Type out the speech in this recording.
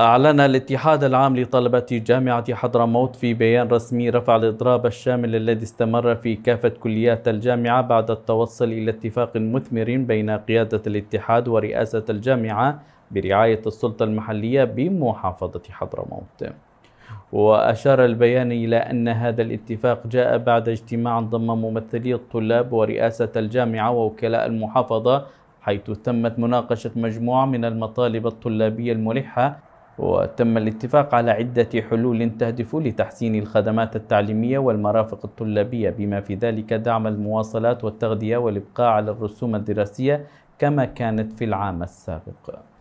أعلن الاتحاد العام لطلبة جامعة حضرموت في بيان رسمي رفع الإضراب الشامل الذي استمر في كافة كليات الجامعة بعد التوصل إلى اتفاق مثمر بين قيادة الاتحاد ورئاسة الجامعة برعاية السلطة المحلية بمحافظة حضرموت وأشار البيان إلى أن هذا الاتفاق جاء بعد اجتماع ضم ممثلي الطلاب ورئاسة الجامعة ووكلاء المحافظة حيث تمت مناقشة مجموعة من المطالب الطلابية الملحة وتم الاتفاق على عدة حلول تهدف لتحسين الخدمات التعليمية والمرافق الطلابية بما في ذلك دعم المواصلات والتغذية والإبقاء على الرسوم الدراسية كما كانت في العام السابق